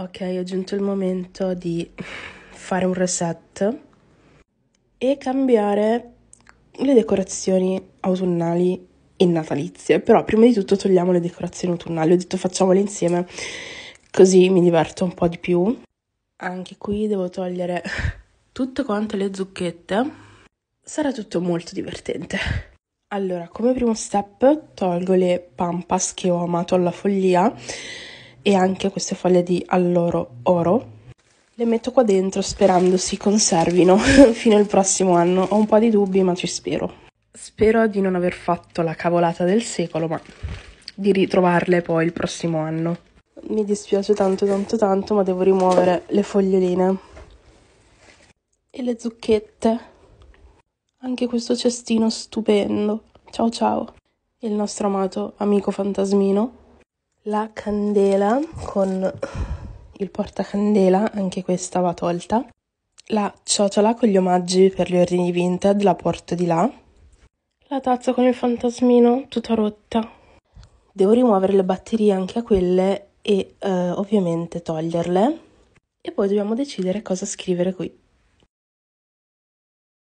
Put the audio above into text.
Ok, è giunto il momento di fare un reset e cambiare le decorazioni autunnali e natalizie. Però prima di tutto togliamo le decorazioni autunnali. Ho detto facciamole insieme così mi diverto un po' di più. Anche qui devo togliere tutte quante le zucchette. Sarà tutto molto divertente. Allora, come primo step tolgo le pampas che ho amato alla follia e anche queste foglie di alloro oro. Le metto qua dentro sperando si conservino fino al prossimo anno. Ho un po' di dubbi, ma ci spero. Spero di non aver fatto la cavolata del secolo, ma di ritrovarle poi il prossimo anno. Mi dispiace tanto, tanto, tanto, ma devo rimuovere le foglioline. E le zucchette. Anche questo cestino stupendo. Ciao ciao. Il nostro amato amico fantasmino. La candela con il portacandela, anche questa va tolta. La ciotola con gli omaggi per gli ordini vintage la porto di là. La tazza con il fantasmino tutta rotta. Devo rimuovere le batterie anche a quelle e eh, ovviamente toglierle. E poi dobbiamo decidere cosa scrivere qui.